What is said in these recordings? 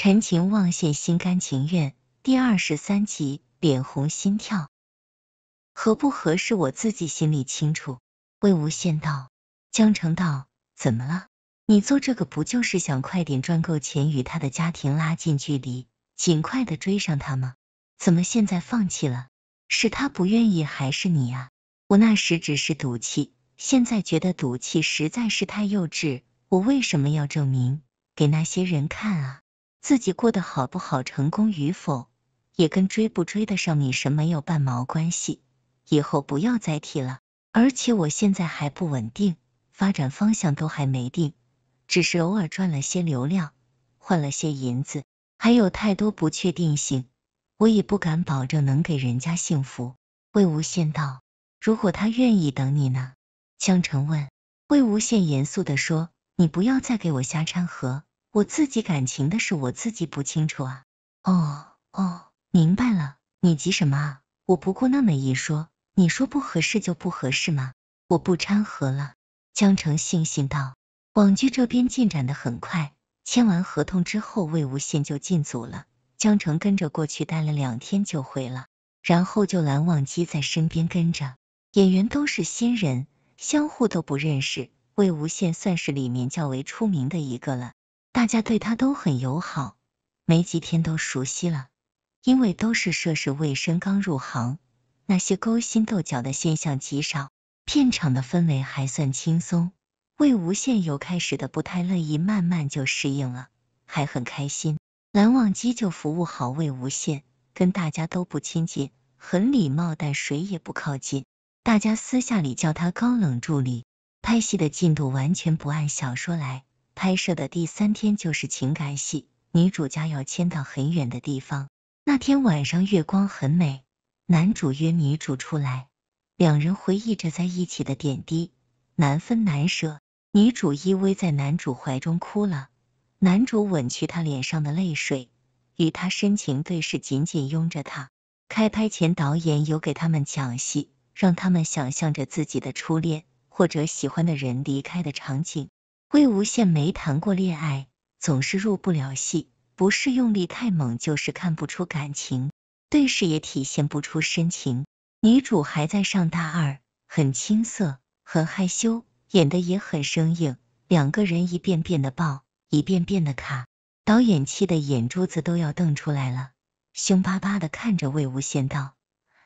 《陈情望线》心甘情愿第二十三集，脸红心跳，合不合适我自己心里清楚。魏无羡道：“江澄道，怎么了？你做这个不就是想快点赚够钱，与他的家庭拉近距离，尽快的追上他吗？怎么现在放弃了？是他不愿意还是你啊？我那时只是赌气，现在觉得赌气实在是太幼稚。我为什么要证明给那些人看啊？”自己过得好不好，成功与否，也跟追不追得上女神没有半毛关系。以后不要再提了。而且我现在还不稳定，发展方向都还没定，只是偶尔赚了些流量，换了些银子，还有太多不确定性，我也不敢保证能给人家幸福。魏无羡道：“如果他愿意等你呢？”江澄问。魏无羡严肃的说：“你不要再给我瞎掺和。”我自己感情的事我自己不清楚啊。哦哦，明白了，你急什么啊？我不过那么一说，你说不合适就不合适吗？我不掺和了。江城悻悻道：“网剧这边进展的很快，签完合同之后，魏无羡就进组了，江城跟着过去待了两天就回了，然后就蓝忘机在身边跟着。演员都是新人，相互都不认识，魏无羡算是里面较为出名的一个了。”大家对他都很友好，没几天都熟悉了。因为都是涉世未深，刚入行，那些勾心斗角的现象极少，片场的氛围还算轻松。魏无羡由开始的不太乐意，慢慢就适应了，还很开心。蓝忘机就服务好魏无羡，跟大家都不亲近，很礼貌，但谁也不靠近。大家私下里叫他高冷助理。拍戏的进度完全不按小说来。拍摄的第三天就是情感戏，女主家要迁到很远的地方。那天晚上月光很美，男主约女主出来，两人回忆着在一起的点滴，难分难舍。女主依偎在男主怀中哭了，男主吻去她脸上的泪水，与她深情对视，紧紧拥着她。开拍前导演有给他们讲戏，让他们想象着自己的初恋或者喜欢的人离开的场景。魏无羡没谈过恋爱，总是入不了戏，不是用力太猛，就是看不出感情，对视也体现不出深情。女主还在上大二，很青涩，很害羞，演的也很生硬。两个人一遍遍的抱，一遍遍的卡，导演气的眼珠子都要瞪出来了，凶巴巴的看着魏无羡道：“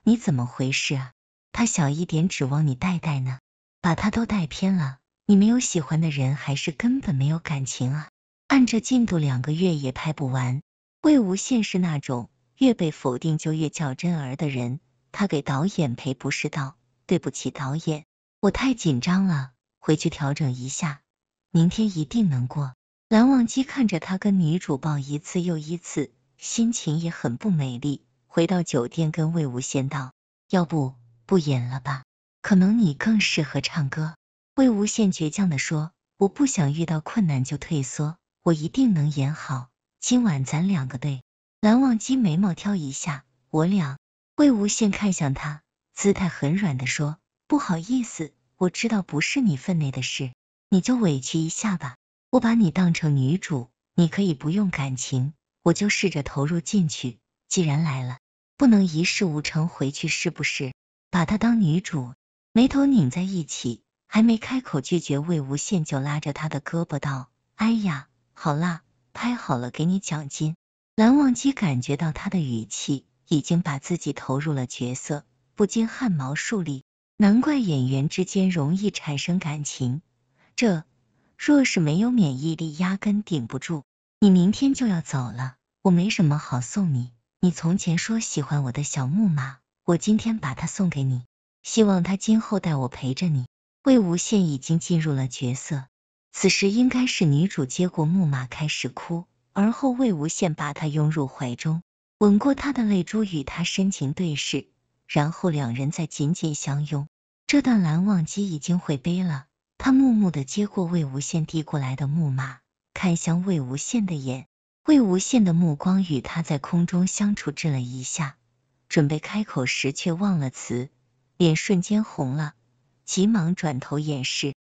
你怎么回事啊？他小一点，指望你带带呢，把他都带偏了。”你没有喜欢的人，还是根本没有感情啊？按这进度，两个月也拍不完。魏无羡是那种越被否定就越较真儿的人，他给导演赔不是道：“对不起，导演，我太紧张了，回去调整一下，明天一定能过。”蓝忘机看着他跟女主抱一次又一次，心情也很不美丽。回到酒店，跟魏无羡道：“要不不演了吧？可能你更适合唱歌。”魏无羡倔强的说：“我不想遇到困难就退缩，我一定能演好。今晚咱两个对。”蓝忘机眉毛挑一下，我俩。魏无羡看向他，姿态很软的说：“不好意思，我知道不是你分内的事，你就委屈一下吧。我把你当成女主，你可以不用感情，我就试着投入进去。既然来了，不能一事无成回去，是不是？”把她当女主，眉头拧在一起。还没开口拒绝，魏无羡就拉着他的胳膊道：“哎呀，好啦，拍好了给你奖金。”蓝忘机感觉到他的语气已经把自己投入了角色，不禁汗毛竖立。难怪演员之间容易产生感情，这若是没有免疫力，压根顶不住。你明天就要走了，我没什么好送你。你从前说喜欢我的小木马，我今天把它送给你，希望它今后带我陪着你。魏无羡已经进入了角色，此时应该是女主接过木马开始哭，而后魏无羡把她拥入怀中，吻过她的泪珠，与她深情对视，然后两人再紧紧相拥。这段蓝忘机已经会背了，他木木的接过魏无羡递过来的木马，看向魏无羡的眼，魏无羡的目光与他在空中相处滞了一下，准备开口时却忘了词，脸瞬间红了。急忙转头掩饰。